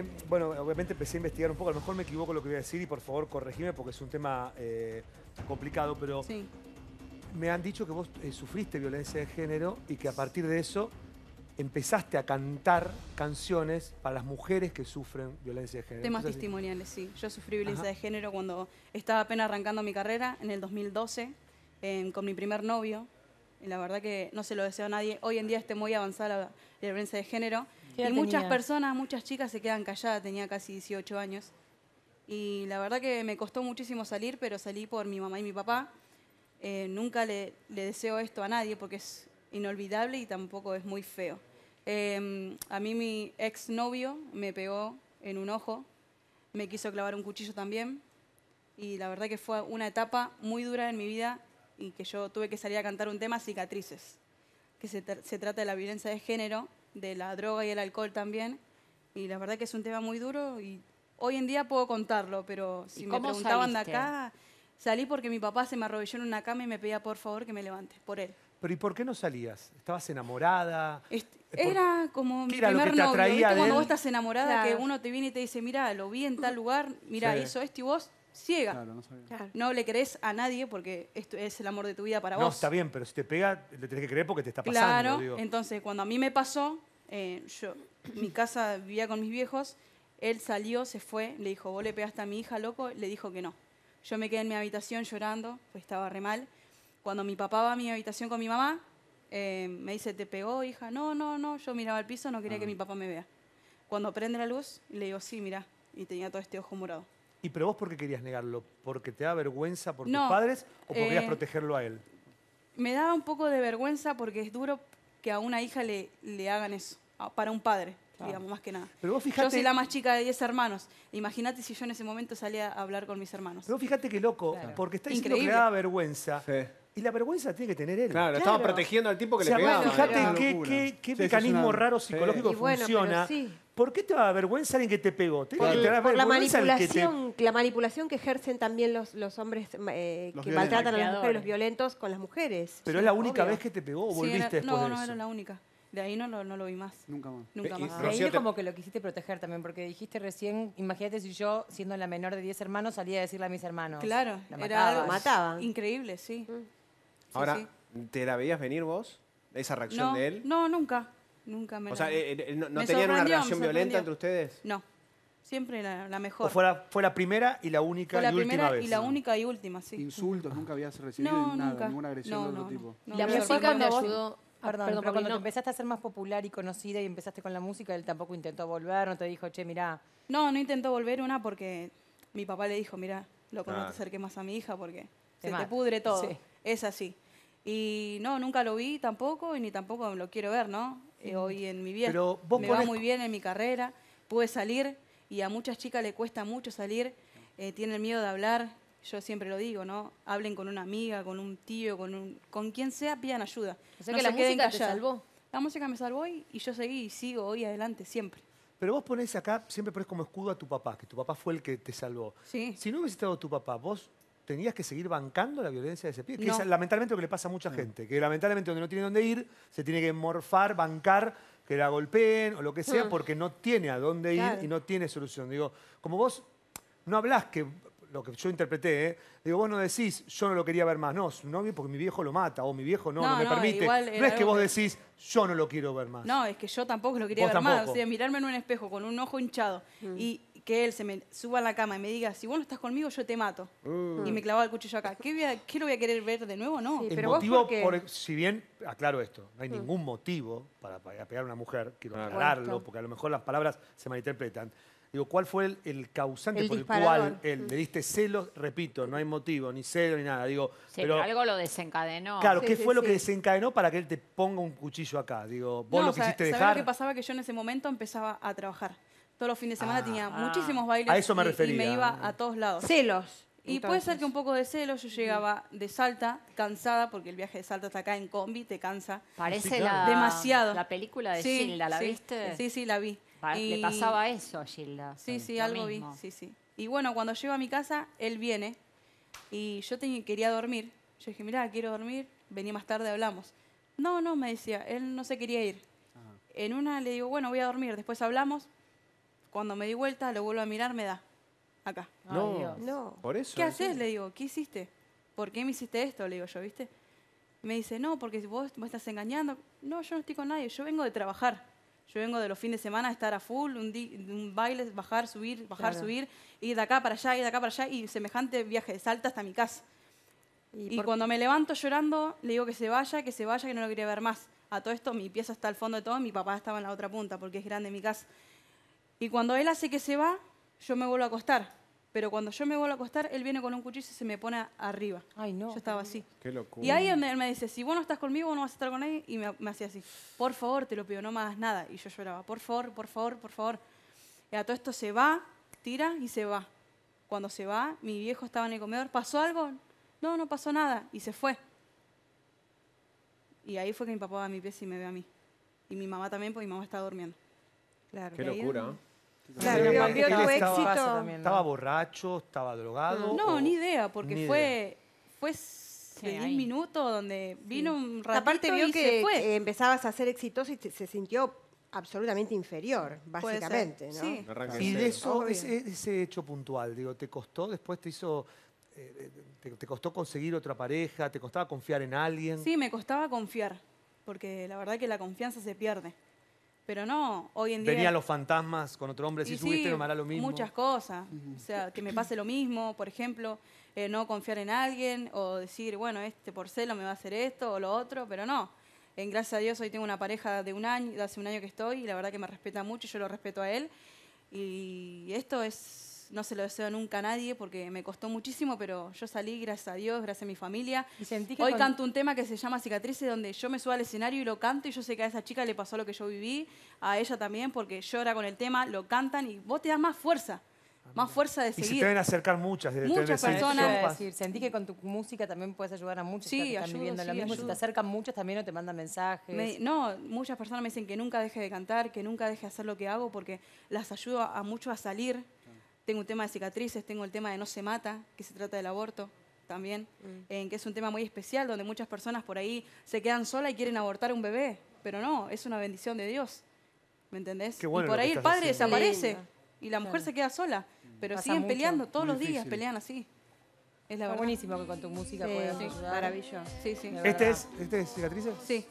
Em, bueno, obviamente empecé a investigar un poco, a lo mejor me equivoco lo que voy a decir y por favor corregime porque es un tema eh, complicado, pero me han dicho que vos eh, sufriste violencia de género y que a partir de eso empezaste a cantar canciones para las mujeres que sufren violencia de género. Temas testimoniales, sí. Yo sufrí violencia de género cuando estaba apenas arrancando mi carrera en el 2012 em, con mi primer novio. Y la verdad que no se lo deseo a nadie. Hoy en día esté muy avanzada la violencia de género y muchas personas, muchas chicas se quedan calladas, tenía casi 18 años. Y la verdad que me costó muchísimo salir, pero salí por mi mamá y mi papá. Eh, nunca le, deseo esto a nadie porque es inolvidable y tampoco es muy feo. Em, a mí mi ex novio me pegó en un ojo, me quiso clavar un cuchillo también y la verdad que fue una etapa muy dura en mi vida y que yo tuve que salir a cantar un tema cicatrices, que se trata de la violencia de género de la droga y el alcohol también. Y la verdad que es un tema muy duro y hoy en día puedo contarlo, pero si me preguntaban de acá, salí porque mi papá se me arrodilló en una cama y me pedía por favor que me levante, por él. Pero ¿y por qué no salías? ¿Estabas enamorada? Eh, era como mi era Cuando vos estás enamorada, que uno te viene y te dice, mira, lo vi en tal lugar, mira, hizo esto y vos ciega. no le crees a nadie porque esto es el amor de tu vida para No, está bien, pero si te pega, le tenés que creer porque te está pasando. Claro, entonces cuando a mí me pasó, eh, yo, mi casa vivía con mis viejos, él salió, se fue, le dijo, vos le pegaste a mi hija, loco, le dijo que no. Yo me quedé en mi habitación llorando, pues estaba re mal. Cuando mi papá va a mi habitación con mi mamá, eh, me dice, ¿te pegó, hija? No, no, no, yo miraba al piso, no quería que ah. mi papá me vea. Cuando prende la luz, le digo, sí, mira, y tenía todo este ojo morado. ¿Y pero vos por qué querías negarlo? ¿Porque te da vergüenza por tus padres o porque querías eh, protegerlo a él? Me da un poco de vergüenza porque es duro que a una hija le, le hagan eso, para un padre, digamos, más que nada. Pero vos Yo soy la más chica de 10 hermanos. Imagínate si yo en ese momento salía a hablar con mis hermanos. pero fíjate que qué loco, porque está diciendo que le daba vergüenza. Y la vergüenza tiene que tener él. Claro, estaba protegiendo al tipo que le vos fíjate qué, mecanismo raro psicológico funciona sí. ¿Por qué te va a vergüenza alguien que te pegó? por, la, manipulación, la manipulación que ejercen también los, hombres eh, que maltratan a las mujeres, los violentos con las mujeres. ¿Pero es la única vez que te pegó o volviste después de eso. No, no, era la única. De ahí no, lo vi más. Nunca más. Nunca más. como que lo quisiste proteger también, porque dijiste recién, imagínate si yo, siendo la menor de 10 hermanos, salía a decirle a mis hermanos. Claro, la mataba. Increíble, sí. Mm. Ahora, ¿te la veías venir vos? ¿Esa reacción de él? No, nunca. Nunca me O sea, eh, eh, ¿no, tenían una relación violenta entre ustedes? No, siempre la, la mejor. fue la, la primera y la única Fue la y última primera y la única y última, sí. Insultos, nunca habías recibido nada, ninguna agresión de otro tipo. la música me cuando ayudó. Ah, perdón, pero cuando empezaste a ser más popular y conocida y empezaste con la música, él tampoco intentó volver, no te dijo, che, mirá, No, no intentó volver una porque mi papá le dijo, mira, loco, no te más a mi hija porque se te pudre todo. Es así. Y no, nunca lo vi tampoco y ni tampoco lo quiero ver, ¿no? Eh, hoy en mi vida. me va muy bien en mi carrera, pude salir y a muchas chicas le cuesta mucho salir, eh, tienen miedo de hablar. Yo siempre lo digo, ¿no? Hablen con una amiga, con un tío, con, un, con quien sea, pidan ayuda. O que la música te salvó. La música me salvó y, y yo seguí y sigo hoy adelante, siempre. Pero vos ponés acá, siempre ponés como escudo a tu papá, que tu papá fue el que te salvó. Sí. Si no hubiese estado tu papá, vos tenías que seguir bancando la violencia de ese pie, que es lamentablemente lo que le pasa a mucha mm. gente, que lamentablemente donde no tiene dónde ir, se tiene que morfar, bancar, que la golpeen o lo que sea, mm. porque no tiene a dónde ir y no tiene solución. Digo, como vos no hablás que lo que yo interpreté, ¿eh? digo, vos no decís, yo no lo quería ver más. No, no, porque mi viejo lo mata o mi viejo no, no, me permite. No es que vos decís, yo no lo quiero ver más. No, es que yo tampoco lo quería ver más. O sea, mirarme en un espejo con un ojo hinchado mm. y que él se me suba a la cama y me diga, si vos no estás conmigo, yo te mato. Mm. Y me clavaba el cuchillo acá. ¿Qué, lo voy a querer ver de nuevo? No. el motivo, por, si bien, aclaro esto, no hay mm. ningún motivo para, pegar a una mujer, quiero aclararlo, porque a lo mejor las palabras se malinterpretan. Digo, ¿cuál fue el, causante por el cual él le mm. diste celos? Repito, no hay motivo, ni celo, ni nada. Digo, pero, algo lo desencadenó. Claro, ¿qué fue lo que desencadenó para que él te ponga un cuchillo acá? Digo, vos lo quisiste dejar. Lo que pasaba que yo en ese momento empezaba a trabajar todos los fines de semana tenía ah, ah. muchísimos bailes. me y, me iba a todos lados. Celos. Y puede ser que un poco de celos, yo llegaba de Salta, cansada, porque el viaje de Salta hasta acá en combi te cansa. Parece la, demasiado. La película de Gilda, ¿la viste? Sí, sí, la vi. Le pasaba eso a Gilda. Sí, sí, algo vi, sí, Y bueno, cuando llego a mi casa, él viene y yo quería dormir. Yo dije, mirá, quiero dormir, vení más tarde, hablamos. No, no, me decía, él no se quería ir. En una le digo, bueno, voy a dormir, después hablamos, cuando me di vuelta, lo vuelvo a mirar, me da. Acá. No, Por eso. ¿Qué ¿eh? haces? Le digo, ¿qué hiciste? ¿Por qué me hiciste esto? Le digo yo, ¿viste? Me dice, no, porque vos me estás engañando. No, yo no estoy con nadie, yo vengo de trabajar. Yo vengo de los fines de semana a estar a full, un, un baile, bajar, subir, bajar, subir, ir de acá para allá, ir de acá para allá y semejante viaje de salta hasta mi casa. Y, y cuando me levanto llorando, le digo que se vaya, que se vaya, que no lo quería ver más. A todo esto, mi pieza está al fondo de todo, mi papá estaba en la otra punta porque es grande mi casa. Y cuando él hace que se va, yo me vuelvo a acostar. Pero cuando yo me vuelvo a acostar, él viene con un cuchillo y se me pone arriba. Ay, no. Yo estaba así. Qué locura. Y ahí él me, dice, si vos no estás conmigo, no vas a estar con él. Y me, hacía así, por favor, te lo pido, no me hagas nada. Y yo lloraba, por favor, por favor, por favor. Y a todo esto se va, tira y se va. Cuando se va, mi viejo estaba en el comedor, ¿pasó algo? No, no pasó nada. Y se fue. Y ahí fue que mi papá va a mi pie y me ve a mí. Y mi mamá también, porque mi mamá estaba durmiendo. Claro. Qué locura. ¿eh? Claro, estaba, éxito. Estaba borracho, estaba drogado. No, ni idea, porque fue, en un minuto donde vino un ratito Aparte vio que empezabas a ser exitoso y se sintió absolutamente inferior, básicamente, Y eso, ese, hecho puntual, digo, ¿te costó? Después te hizo... Eh, eh, te, costó conseguir otra pareja? ¿Te costaba confiar en alguien? Sí, me costaba confiar, porque la verdad que la confianza se pierde. Pero no, hoy en día... venían los fantasmas con otro hombre, si subiste no me hará lo mismo. Muchas cosas, o sea, que me pase lo mismo, por ejemplo, eh, no confiar en alguien o decir, bueno, este por celo me va a hacer esto o lo otro, pero no. En, gracias a Dios hoy tengo una pareja de un año, de hace un año que estoy y la verdad que me respeta mucho, y yo lo respeto a él. Y esto es no se lo deseo nunca a nadie porque me costó muchísimo, pero yo salí, gracias a Dios, gracias a mi familia. Hoy canto un tema que se llama Cicatrices, donde yo me subo al escenario y lo canto y yo sé que a esa chica le pasó lo que yo viví, a ella también, porque llora con el tema, lo cantan y vos te das más fuerza. Ah, más fuerza de seguir. Y se te deben acercar muchas. muchas personas. Decir, sentí que con tu música también puedes ayudar a muchas. sí, que están Si te acercan muchas también o te mandan mensajes. no, muchas personas me dicen que nunca deje de cantar, que nunca deje de hacer lo que hago porque las ayudo a muchos a salir tengo un tema de cicatrices, tengo el tema de No se mata, que se trata del aborto también, mm. en que es un tema muy especial, donde muchas personas por ahí se quedan solas y quieren abortar un bebé, pero no, es una bendición de Dios. ¿Me entendés? y por ahí el padre desaparece y la mujer se queda sola, pero siguen peleando todos los días, pelean así. Es la verdad. Buenísimo que con tu música sí, sí. Maravilloso. ¿Este es, ¿Este es cicatrices? Sí.